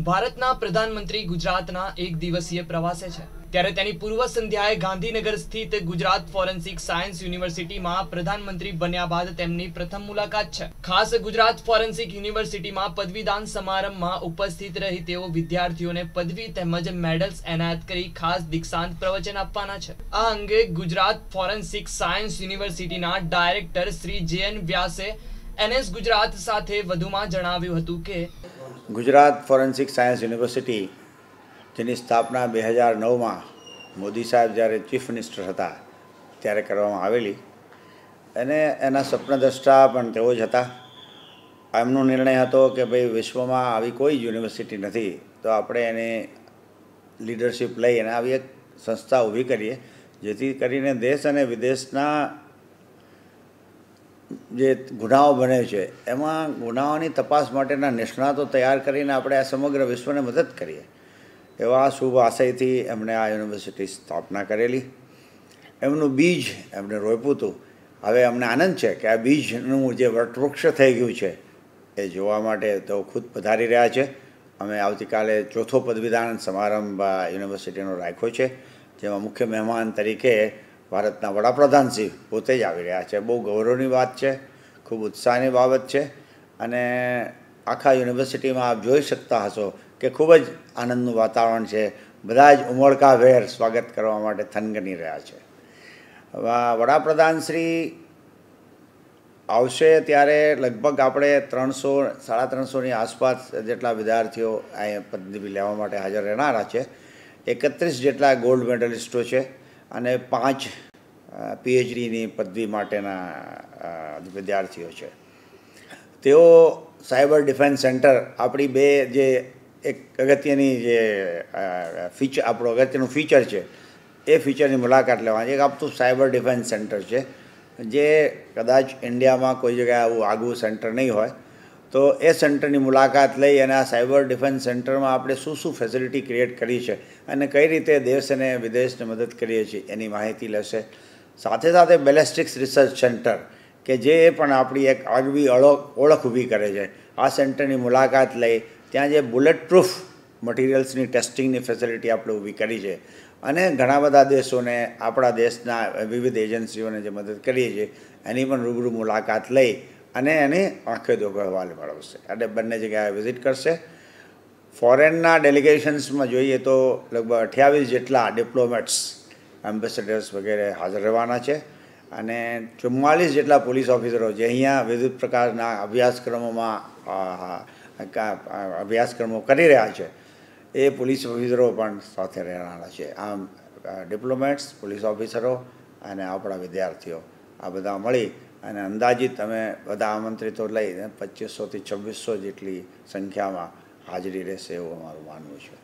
ભારતના પ્રધાનમંત્રી ગુજરાતના એક દિવસીય પ્રવાસે છે ત્યારે તેની પૂર્વ સંધ્યાએ ગાંધીનગર સ્થિત ગુજરાત ફોરેન્સિક સાયન્સ યુનિવર્સિટીમાં પ્રધાનમંત્રી બન્યા બાદ તેમની પ્રથમ મુલાકાત છે ખાસ ગુજરાત ફોરેન્સિક યુનિવર્સિટીમાં પદવીદાન સમારંભમાં ઉપસ્થિત રહી તેઓ વિદ્યાર્થીઓને પદવી તેમજ મેડલ્સ એનાયત કરી ખાસ દીક્ષાંત પ્રવચન આપવાના છે આ અંગે ગુજરાત ફોરેન્સિક સાયન્સ યુનિવર્સિટીના director Shri J N વ્યાસે NS Gujarat સાથે વધુમાં જણાવ્યું હતું કે ગુજરાત ફોરેન્સિક સાયન્સ યુનિવર્સિટી જેની સ્થાપના બે હજાર નવમાં મોદી સાહેબ જ્યારે ચીફ મિનિસ્ટર હતા ત્યારે કરવામાં આવેલી અને એના સ્વપ્નદ્રષ્ટા પણ તેઓ જ હતા એમનો નિર્ણય હતો કે ભાઈ વિશ્વમાં આવી કોઈ યુનિવર્સિટી નથી તો આપણે એને લીડરશિપ લઈ અને આવી એક સંસ્થા ઊભી કરીએ જેથી કરીને દેશ અને વિદેશના જે ગુનાઓ બને છે એમાં ગુનાઓની તપાસ માટેના નિષ્ણાતો તૈયાર કરીને આપણે આ સમગ્ર વિશ્વને મદદ કરીએ એવા શુભ આશયથી એમણે આ યુનિવર્સિટી સ્થાપના કરેલી એમનું બીજ એમણે રોપ્યું હતું હવે અમને આનંદ છે કે આ બીજનું જે વટવૃક્ષ થઈ ગયું છે એ જોવા માટે તેઓ ખુદ પધારી રહ્યા છે અમે આવતીકાલે ચોથો પદવીદાન સમારંભ યુનિવર્સિટીનો રાખ્યો છે જેમાં મુખ્ય મહેમાન તરીકે ભારતના વડાપ્રધાન શ્રી પોતે જ આવી રહ્યા છે બહુ ગૌરવની વાત છે ખૂબ ઉત્સાહની બાબત છે અને આખા યુનિવર્સિટીમાં આપ જોઈ શકતા હશો કે ખૂબ જ આનંદનું વાતાવરણ છે બધા જ ઉમળકાભેર સ્વાગત કરવા માટે થનગની રહ્યા છે વડાપ્રધાન શ્રી આવશે ત્યારે લગભગ આપણે ત્રણસો સાડા ત્રણસોની આસપાસ જેટલા વિદ્યાર્થીઓ અહીંયા પદવી લેવા માટે હાજર રહેનારા છે એકત્રીસ જેટલા ગોલ્ડ મેડલિસ્ટો છે અને પાંચ પીએચડીની પદવી માટેના વિદ્યાર્થીઓ છે તેઓ સાયબર ડિફેન્સ સેન્ટર આપણી બે જે એક અગત્યની જે ફીચર આપણું અગત્યનું ફીચર છે એ ફીચરની મુલાકાત લેવાની એક આપતું સાયબર ડિફેન્સ સેન્ટર છે જે કદાચ ઇન્ડિયામાં કોઈ જગ્યાએ આવું આગવું સેન્ટર નહીં હોય તો એ સેન્ટરની મુલાકાત લઈ અને આ સાયબર ડિફેન્સ સેન્ટરમાં આપણે શું શું ફેસિલિટી ક્રિએટ કરી છે અને કઈ રીતે દેશ અને વિદેશને મદદ કરીએ છીએ એની માહિતી લેશે સાથે સાથે બેલેસ્ટિક્સ રિસર્ચ સેન્ટર કે જે પણ આપણી એક આગવી ઓળખ ઊભી કરે છે આ સેન્ટરની મુલાકાત લઈ ત્યાં જે બુલેટ પ્રૂફ મટીરિયલ્સની ટેસ્ટિંગની ફેસિલિટી આપણે ઊભી કરી છે અને ઘણા બધા દેશોને આપણા દેશના વિવિધ એજન્સીઓને જે મદદ કરીએ છીએ એની પણ રૂબરૂ મુલાકાત લઈ અને એની આંખે દોખે હવાલ મેળવશે અને બંને જગ્યાએ વિઝિટ કરશે ફોરેનના ડેલિગેશન્સમાં જોઈએ તો લગભગ અઠ્યાવીસ જેટલા ડિપ્લોમેટ્સ એમ્બેસેડર્સ વગેરે હાજર રહેવાના છે અને ચુમ્માલીસ જેટલા પોલીસ ઓફિસરો જે અહીંયા વિવિધ પ્રકારના અભ્યાસક્રમોમાં અભ્યાસક્રમો કરી રહ્યા છે એ પોલીસ ઓફિસરો પણ સાથે રહેવાના છે આમ ડિપ્લોમેટ્સ પોલીસ ઓફિસરો અને આપણા વિદ્યાર્થીઓ આ બધા મળી અને અંદાજિત અમે બધા આમંત્રિતો લઈને પચીસોથી છવ્વીસો જેટલી સંખ્યામાં હાજરી રહેશે એવું અમારું માનવું છે